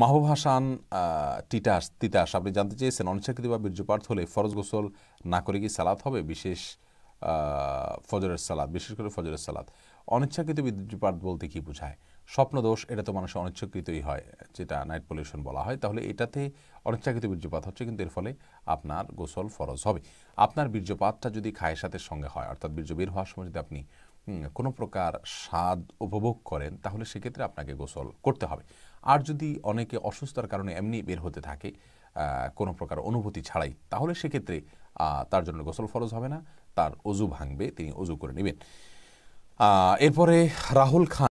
মাহবুব হাসান তিতাস তিতাস আপনি জানতে চেয়েছেন অনিচ্ছাকৃত বা বীর্যপাত হলে ফরজ গোসল না করে কি সালাত হবে বিশেষ ফজরের সালাদ বিশেষ করে ফজরের সালাদ অনিচ্ছাকৃত বিদ্যুৎপাত বলতে কি বোঝায় স্বপ্নদোষ এটা তো মানুষের অনিচ্ছাকৃতই হয় যেটা নাইট পলিউশন বলা হয় তাহলে এটাতে অনিচ্ছাকৃত বীর্যপাত হচ্ছে কিন্তু এর ফলে আপনার গোসল ফরজ হবে আপনার বীর্যপাতটা যদি খায়ের সাথে সঙ্গে হয় অর্থাৎ বীর্য বের হওয়ার সময় যদি আপনি কোনো প্রকার স্বাদ উপভোগ করেন তাহলে সেক্ষেত্রে আপনাকে গোসল করতে হবে আর যদি অনেকে অসুস্থতার কারণে এমনি বের হতে থাকে কোনো প্রকার অনুভূতি ছাড়াই তাহলে সেক্ষেত্রে তার জন্য গোসল ফরজ হবে না তার অজু ভাঙবে তিনি অজু করে নেবেন এরপরে রাহুল খান